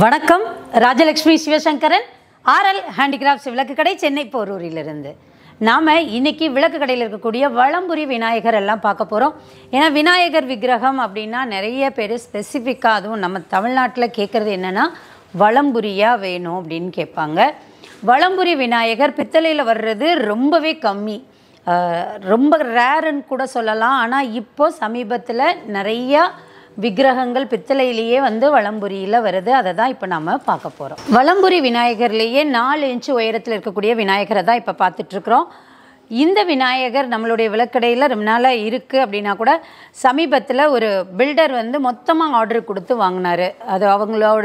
வணக்கம் Rajalakshmi Sivasankaran RL handicrafts விளக்கு கடை சென்னை போரூரிலிருந்து நாம் இன்றைக்கி விளக்கு கடையில் இருக்கக்கூடிய வளம்புரி விநாயகர் எல்லாம் பார்க்க போகிறோம் ஏன்னா விநாயகர் விக்கிரகம் அப்படின்னா நிறைய பேர் ஸ்பெசிஃபிக்காக அதுவும் நம்ம தமிழ்நாட்டில் கேட்குறது என்னென்னா வளம்புரியாக வேணும் அப்படின்னு கேட்பாங்க வளம்புரி விநாயகர் பித்தளையில் வர்றது ரொம்பவே கம்மி ரொம்ப ரேருன்னு கூட சொல்லலாம் ஆனால் இப்போது சமீபத்தில் நிறையா விக்கிரகங்கள் பித்தளையிலேயே வந்து வளம்புரியில் வருது அதை தான் இப்போ நம்ம பார்க்க போகிறோம் வளம்புரி விநாயகர்லேயே நாலு இன்ச்சு உயரத்தில் இருக்கக்கூடிய விநாயகரை தான் இப்போ பார்த்துட்ருக்குறோம் இந்த விநாயகர் நம்மளுடைய விளக்கடையில் ரொம்ப நாளாக இருக்குது அப்படின்னா கூட சமீபத்தில் ஒரு பில்டர் வந்து மொத்தமாக ஆர்டர் கொடுத்து வாங்கினார் அது அவங்களோட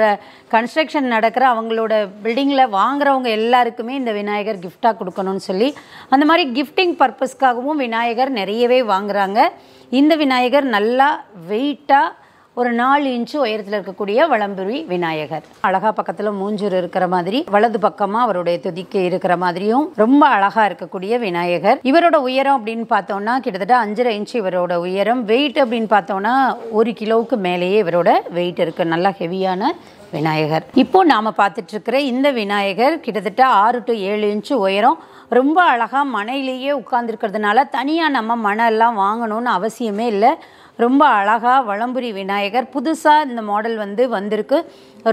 கன்ஸ்ட்ரக்ஷன் நடக்கிற அவங்களோட பில்டிங்கில் வாங்குறவங்க எல்லாருக்குமே இந்த விநாயகர் கிஃப்டாக கொடுக்கணும்னு சொல்லி அந்த மாதிரி கிஃப்டிங் பர்பஸ்க்காகவும் விநாயகர் நிறையவே வாங்குகிறாங்க இந்த விநாயகர் நல்லா வெயிட்டாக ஒரு நாலு இன்ச்சு உயரத்தில் இருக்கக்கூடிய வளம்புரி விநாயகர் அழகா பக்கத்தில் மூஞ்சூர் இருக்கிற மாதிரி வலது பக்கமாக அவருடைய துதிக்கு இருக்கிற மாதிரியும் ரொம்ப அழகா இருக்கக்கூடிய விநாயகர் இவரோட உயரம் அப்படின்னு பார்த்தோம்னா கிட்டத்தட்ட அஞ்சரை இன்ச்சு இவரோட உயரம் வெயிட் அப்படின்னு பார்த்தோம்னா ஒரு கிலோவுக்கு மேலேயே இவரோட வெயிட் இருக்குது நல்லா ஹெவியான விநாயகர் இப்போ நாம் பார்த்துட்ருக்கிற இந்த விநாயகர் கிட்டத்தட்ட ஆறு டு ஏழு இன்ச்சு உயரம் ரொம்ப அழகாக மனையிலேயே உட்கார்ந்துருக்கிறதுனால தனியாக நம்ம மணம் எல்லாம் வாங்கணும்னு அவசியமே இல்லை ரொம்ப அழகாக வளம்புரி விநாயகர் புதுசாக இந்த மாடல் வந்து வந்திருக்கு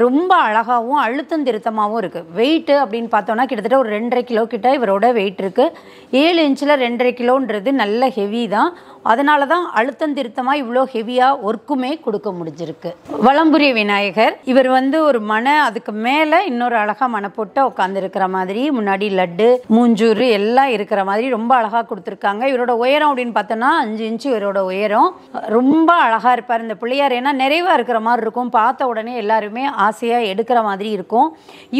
ரொம்ப அழகாகவும் அழுத்தம் திருத்தமாகவும் இருக்குது வெயிட்டு அப்படின்னு பார்த்தோன்னா கிட்டத்தட்ட ஒரு ரெண்டரை கிலோ கிட்ட இவரோட வெயிட் இருக்குது ஏழு இன்ச்சில் ரெண்டரை கிலோன்றது நல்ல ஹெவி தான் அதனால தான் அழுத்தம் திருத்தமாக இவ்வளோ ஹெவியாக ஒர்க்குமே கொடுக்க முடிஞ்சிருக்கு வளம்புரிய விநாயகர் இவர் வந்து ஒரு மன அதுக்கு மேலே இன்னொரு அழகாக போட்டு உட்காந்துருக்கிற மாதிரி முன்னாடி லட்டு மூஞ்சூறு எல்லாம் இருக்கிற மாதிரி ரொம்ப அழகாக கொடுத்துருக்காங்க இவரோட உயரம் அப்படின்னு பார்த்தோன்னா அஞ்சு இன்ச்சு இவரோட உயரம் ரொம்ப அழகாக இருப்பார் இந்த பிள்ளையார் ஏன்னா நிறைவாக இருக்கிற மாதிரி இருக்கும் பார்த்த உடனே எல்லாருமே ஆசையாக எடுக்கிற மாதிரி இருக்கும்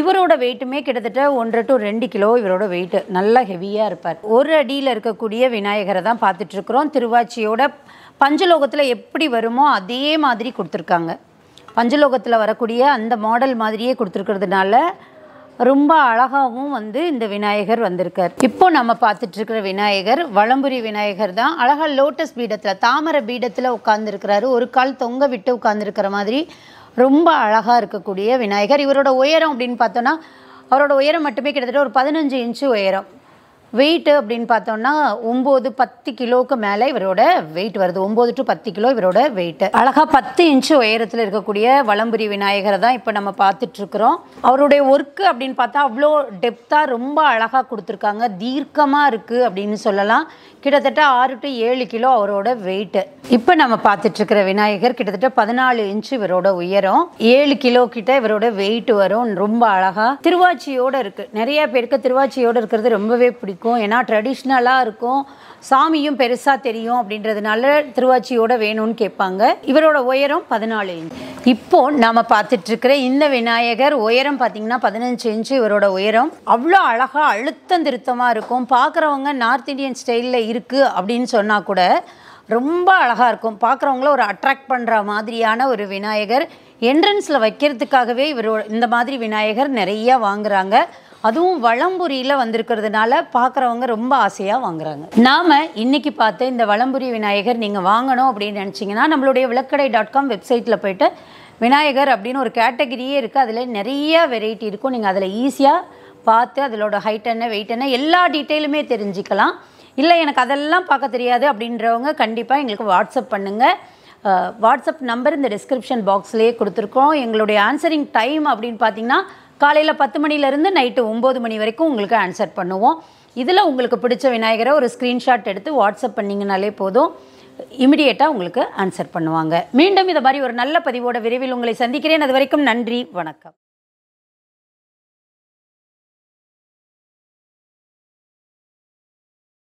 இவரோட வெயிட்டுமே கிட்டத்தட்ட ஒன்றரை டு ரெண்டு கிலோ இவரோட வெயிட்டு நல்லா ஹெவியாக இருப்பார் ஒரு அடியில் இருக்கக்கூடிய விநாயகரை தான் பார்த்துட்ருக்குறோம் திருவாச்சியோட பஞ்சலோகத்தில் எப்படி வருமோ அதே மாதிரி கொடுத்துருக்காங்க பஞ்சலோகத்தில் வரக்கூடிய அந்த மாடல் மாதிரியே கொடுத்துருக்கிறதுனால ரொம்ப அழகாகவும் வந்து இந்த விநாயகர் வந்திருக்கார் இப்போ நம்ம பார்த்துட்டு இருக்கிற விநாயகர் வளம்புரி விநாயகர் தான் அழகாக லோட்டஸ் பீடத்தில் தாமரை பீடத்தில் உட்காந்துருக்கிறாரு ஒரு கால் தொங்க விட்டு உட்காந்துருக்கிற மாதிரி ரொம்ப அழகாக இருக்கக்கூடிய விநாயகர் இவரோட உயரம் அப்படின்னு பார்த்தோன்னா அவரோட உயரம் மட்டுமே கிட்டத்தட்ட ஒரு பதினஞ்சு இன்ச்சு உயரம் வெயிட் அப்படின்னு பார்த்தோம்னா ஒம்பது பத்து கிலோவுக்கு மேலே இவரோட வெயிட் வருது ஒம்பது டு பத்து கிலோ இவரோட வெயிட் அழகாக பத்து இன்ச்சு உயரத்தில் இருக்கக்கூடிய வளம்புரி விநாயகரை தான் இப்போ நம்ம பார்த்துட்ருக்குறோம் அவருடைய ஒர்க்கு அப்படின்னு பார்த்தா அவ்வளோ டெப்த்தாக ரொம்ப அழகாக கொடுத்துருக்காங்க தீர்க்கமாக இருக்குது அப்படின்னு சொல்லலாம் கிட்டத்தட்ட ஆறு டு ஏழு கிலோ அவரோட வெயிட்டு இப்போ நம்ம பார்த்துட்ருக்குற விநாயகர் கிட்டத்தட்ட பதினாலு இன்ச்சு இவரோட உயரம் ஏழு கிலோ கிட்ட இவரோட வெயிட் வரும் ரொம்ப அழகாக திருவாச்சியோடு இருக்குது நிறைய பேருக்கு திருவாச்சியோடு இருக்கிறது ரொம்பவே பிடிக்கும் இருக்கும் ஏன்னா ட்ரெடிஷ்னலாக இருக்கும் சாமியும் பெருசாக தெரியும் அப்படின்றதுனால திருவாச்சியோட வேணும்னு கேட்பாங்க இவரோட உயரம் பதினாலு இன்ச் இப்போ நம்ம பார்த்துட்ருக்கிற இந்த விநாயகர் உயரம் பார்த்திங்கன்னா பதினஞ்சு இன்ச்சு இவரோட உயரம் அவ்வளோ அழகாக அழுத்தம் திருத்தமாக இருக்கும் பார்க்குறவங்க நார்த் இந்தியன் ஸ்டைலில் இருக்குது அப்படின்னு சொன்னால் கூட ரொம்ப அழகாக இருக்கும் பார்க்குறவங்கள ஒரு அட்ராக்ட் பண்ணுற மாதிரியான ஒரு விநாயகர் என்ட்ரன்ஸில் வைக்கிறதுக்காகவே இவர் இந்த மாதிரி விநாயகர் நிறையா வாங்குகிறாங்க அதுவும் வளம்புரியில் வந்திருக்கிறதுனால பார்க்குறவங்க ரொம்ப ஆசையாக வாங்குறாங்க நாம் இன்றைக்கி பார்த்து இந்த வளம்புரி விநாயகர் நீங்கள் வாங்கணும் அப்படின்னு நினச்சிங்கன்னா நம்மளுடைய விளக்கடை டாட் காம் வெப்சைட்டில் போயிட்டு விநாயகர் அப்படின்னு ஒரு கேட்டகிரியே இருக்குது அதில் நிறைய வெரைட்டி இருக்கும் நீங்கள் அதில் ஈஸியாக பார்த்து அதிலோட ஹைட் என்ன வெயிட் என்ன எல்லா டீட்டெயிலுமே தெரிஞ்சுக்கலாம் இல்லை எனக்கு அதெல்லாம் பார்க்க தெரியாது அப்படின்றவங்க கண்டிப்பாக எங்களுக்கு வாட்ஸ்அப் பண்ணுங்கள் வாட்ஸ்அப் நம்பர் இந்த டிஸ்கிரிப்ஷன் பாக்ஸ்லேயே கொடுத்துருக்கோம் எங்களுடைய ஆன்சரிங் டைம் அப்படின்னு பார்த்தீங்கன்னா காலையில் பத்து மணிலேருந்து நைட்டு ஒம்பது மணி வரைக்கும் உங்களுக்கு ஆன்சர் பண்ணுவோம் இதில் உங்களுக்கு பிடிச்ச விநாயகரை ஒரு ஸ்க்ரீன்ஷாட் எடுத்து வாட்ஸ்அப் பண்ணிங்கனாலே போதும் இமிடியேட்டாக உங்களுக்கு ஆன்சர் பண்ணுவாங்க மீண்டும் இதை மாதிரி ஒரு நல்ல பதிவோட விரைவில் உங்களை சந்திக்கிறேன் அது வரைக்கும் நன்றி வணக்கம்